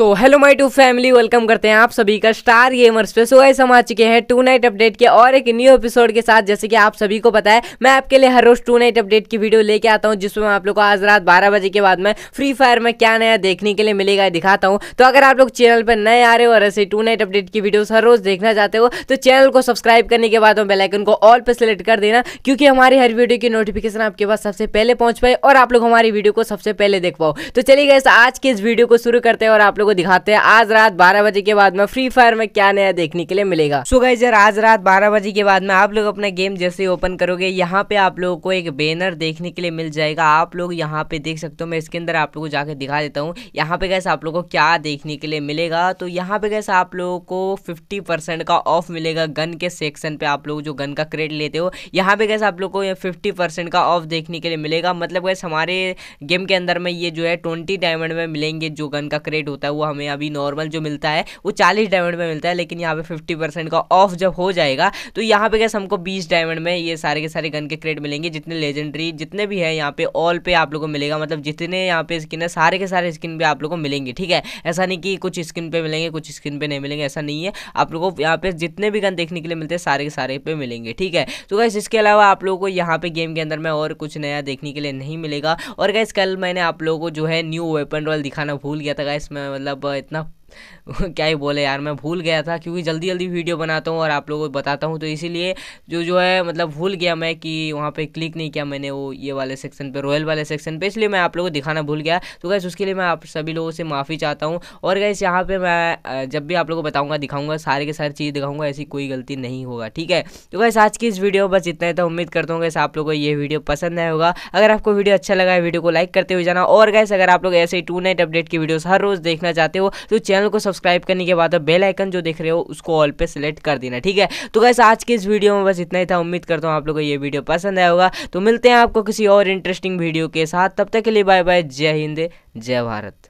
so hello my to family welcome करते हैं आप सभी का स्टार गेमर्स पे सो so, हम आ चुके हैं टू नाइट अपडेट के और एक न्यू एपिसोड के साथ जैसे कि आप सभी को पता है मैं आपके लिए हर रोज टू नाइट अपडेट की वीडियो लेके आता हूँ जिसमें मैं आप लोग को आज रात बारह बजे के बाद में फ्री फायर में क्या नया देखने के लिए मिलेगा दिखाता हूँ तो अगर आप लोग चैनल पर नए आ रहे हो और ऐसे टू नाइट अपडेट की वीडियो हर रोज देखना चाहते हो तो चैनल को सब्सक्राइब करने के बाद बेलाइकन को ऑल पर सेलेक्ट कर देना क्योंकि हमारी हर वीडियो की नोटिफिकेशन आपके पास सबसे पहले पहुंच पाए और आप लोग हमारी वीडियो को सबसे पहले देख पाओ तो चलिए गए आज के इस वीडियो को शुरू करते हैं और आप लोग को दिखाते हैं आज रात बारह बजे के बाद में फ्री फायर में क्या नया देखने के लिए मिलेगा सो गाइज यार आज रात बारह बजे के बाद में आप लोग अपना गेम जैसे ओपन करोगे यहाँ पे आप लोगों को एक बैनर देखने के लिए मिल जाएगा आप लोग यहाँ पे देख सकते हो मैं इसके अंदर आप लोग को जाके दिखा देता हूँ यहाँ पे कैसे आप लोग को क्या देखने के लिए मिलेगा तो यहाँ पे कैसे आप लोगों को फिफ्टी परसेंट का ऑफ मिलेगा गन के सेक्शन पे आप लोग जो गन का क्रेड लेते हो यहाँ पे कैसे आप लोग को फिफ्टी परसेंट का ऑफ देखने के लिए मिलेगा मतलब कैसे हमारे गेम के अंदर में ये जो है ट्वेंटी डायमंड में मिलेंगे जो गन का क्रेड होता है है वो हमें अभी नॉर्मल जो मिलता है वो चालीस डायमंड में मिलता है लेकिन यहाँ पे फिफ्टी परसेंट का ऑफ जब हो जाएगा तो यहाँ पे कैसे हमको बीस डायमंड में ये सारे के सारे गन के क्रेड मिलेंगे जितने लेजेंडरी जितने भी है यहाँ पे ऑल पे आप लोग को मिलेगा मतलब जितने यहाँ पे स्किन है सारे के सारे स्किन भी आप लोग को मिलेंगे ठीक है ऐसा नहीं कि कुछ स्किन पे मिलेंगे कुछ स्किन पर नहीं मिलेंगे ऐसा नहीं है आप लोग को यहाँ पे जितने भी गन देखने के लिए मिलते हैं सारे के सारे पे मिलेंगे ठीक है तो गैस इसके अलावा आप लोगों को यहाँ पे गेम के अंदर में और कुछ नया देखने के लिए नहीं मिलेगा और गैस कल मैंने आप लोगों को जो है न्यू वेपन रॉयल दिखाना भूल गया था गैस मैं मतलब इतना क्या ही बोले यार मैं भूल गया था क्योंकि जल्दी जल्दी वीडियो बनाता हूँ और आप लोगों को बताता हूँ तो इसीलिए जो जो है मतलब भूल गया मैं कि वहाँ पे क्लिक नहीं किया मैंने वो ये वाले सेक्शन पे रॉयल वाले सेक्शन पे इसलिए मैं आप लोगों को दिखाना भूल गया तो गैस उसके लिए मैं आप सभी लोगों से माफ़ी चाहता हूँ और गैस यहाँ पर मैं जब भी आप लोगों को बताऊँगा दिखाऊँगा सारे के सारी चीज़ दिखाऊँगा ऐसी कोई गलती नहीं होगा ठीक है तो गैस आज की इस वीडियो बस इतना ही था उम्मीद करता हूँ गैस आप लोगों को ये वीडियो पसंद आया होगा अगर आपको वीडियो अच्छा लगा है वीडियो को लाइक करते हुए जाना और गैस अगर आप लोग ऐसे टू नाइट अपडेट की वीडियोज़ हर रोज़ देखना चाहते हो तो चैनल चैनल को सब्सक्राइब करने के बाद बेल आइकन जो देख रहे हो उसको ऑल पे सिलेक्ट कर देना ठीक है तो गैस आज के इस वीडियो में बस इतना ही था उम्मीद करता हूँ आप लोगों को ये वीडियो पसंद आया होगा तो मिलते हैं आपको किसी और इंटरेस्टिंग वीडियो के साथ तब तक के लिए बाय बाय जय हिंद जय भारत